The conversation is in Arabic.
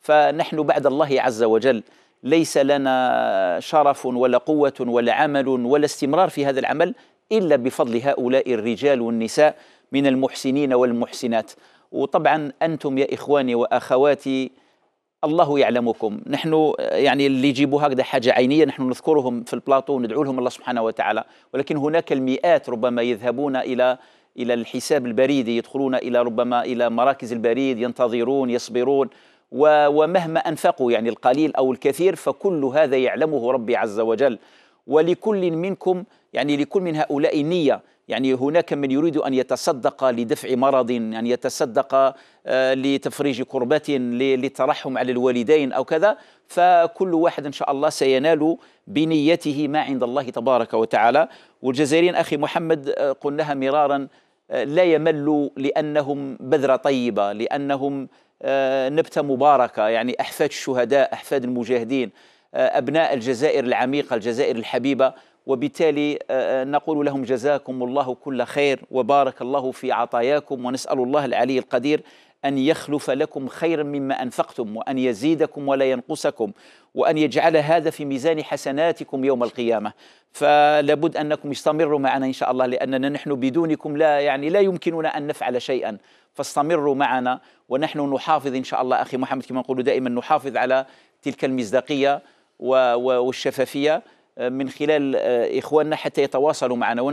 فنحن بعد الله عز وجل ليس لنا شرف ولا قوة ولا عمل ولا استمرار في هذا العمل إلا بفضل هؤلاء الرجال والنساء من المحسنين والمحسنات وطبعا أنتم يا إخواني وأخواتي الله يعلمكم نحن يعني اللي يجيبوا هكذا حاجة عينية نحن نذكرهم في البلاطو وندعو لهم الله سبحانه وتعالى ولكن هناك المئات ربما يذهبون إلى إلى الحساب البريدي يدخلون إلى ربما إلى مراكز البريد ينتظرون يصبرون ومهما أنفقوا يعني القليل أو الكثير فكل هذا يعلمه ربي عز وجل ولكل منكم يعني لكل من هؤلاء نية يعني هناك من يريد أن يتصدق لدفع مرض أن يتصدق آه، لتفريج كربة للترحم على الوالدين أو كذا فكل واحد إن شاء الله سينال بنيته ما عند الله تبارك وتعالى والجزائريين أخي محمد آه، قلناها مرارا آه، لا يمل لأنهم بذرة طيبة لأنهم آه، نبتة مباركة يعني أحفاد الشهداء أحفاد المجاهدين آه، أبناء الجزائر العميقة الجزائر الحبيبة وبالتالي آه، نقول لهم جزاكم الله كل خير وبارك الله في عطاياكم ونسأل الله العلي القدير أن يخلف لكم خيرا مما أنفقتم وأن يزيدكم ولا ينقصكم وأن يجعل هذا في ميزان حسناتكم يوم القيامة فلابد أنكم استمروا معنا إن شاء الله لأننا نحن بدونكم لا يعني لا يمكننا أن نفعل شيئا فاستمروا معنا ونحن نحافظ إن شاء الله أخي محمد كما نقول دائما نحافظ على تلك المصداقية والشفافية آه، من خلال آه، إخواننا حتى يتواصلوا معنا